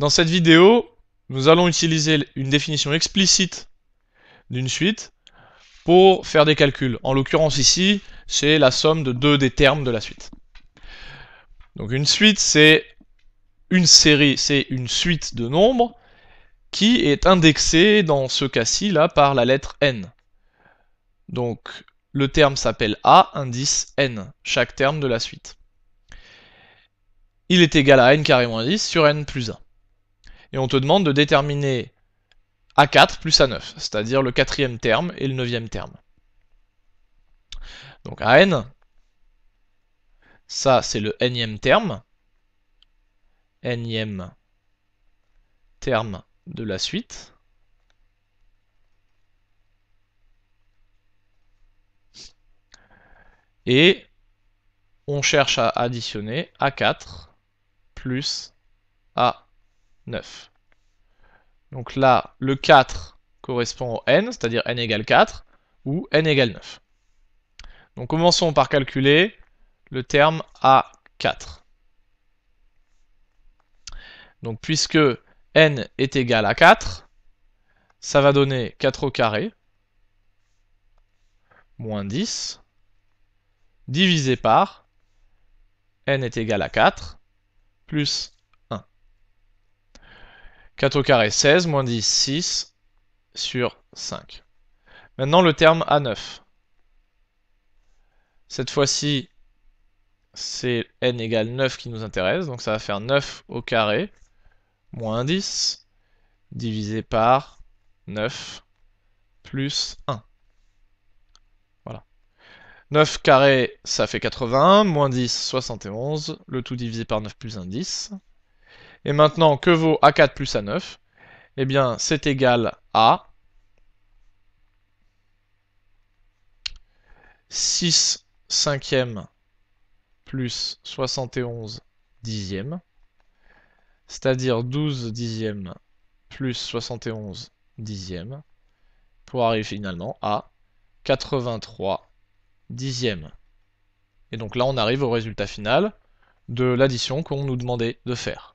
Dans cette vidéo, nous allons utiliser une définition explicite d'une suite pour faire des calculs. En l'occurrence ici, c'est la somme de deux des termes de la suite. Donc une suite, c'est une série, c'est une suite de nombres qui est indexée, dans ce cas-ci, là, par la lettre n. Donc le terme s'appelle A, indice n, chaque terme de la suite. Il est égal à n carré 10 sur n plus 1 et on te demande de déterminer A4 plus A9, c'est-à-dire le quatrième terme et le neuvième terme. Donc AN, ça c'est le nème terme, nème terme de la suite. Et on cherche à additionner A4 plus A9. 9. Donc là, le 4 correspond au n, c'est-à-dire n égale 4, ou n égale 9. Donc commençons par calculer le terme A4. Donc puisque n est égal à 4, ça va donner 4 au carré, moins 10, divisé par n est égal à 4, plus 4 au carré, 16, moins 10, 6 sur 5. Maintenant le terme A9. Cette fois-ci, c'est n égale 9 qui nous intéresse, donc ça va faire 9 au carré, moins 10, divisé par 9, plus 1. Voilà. 9 carré, ça fait 80, moins 10, 71, le tout divisé par 9 plus 1, 10. Et maintenant, que vaut A4 plus A9 Eh bien, c'est égal à 6 cinquièmes plus 71 dixièmes, c'est-à-dire 12 dixièmes plus 71 dixièmes, pour arriver finalement à 83 dixièmes. Et donc là, on arrive au résultat final de l'addition qu'on nous demandait de faire.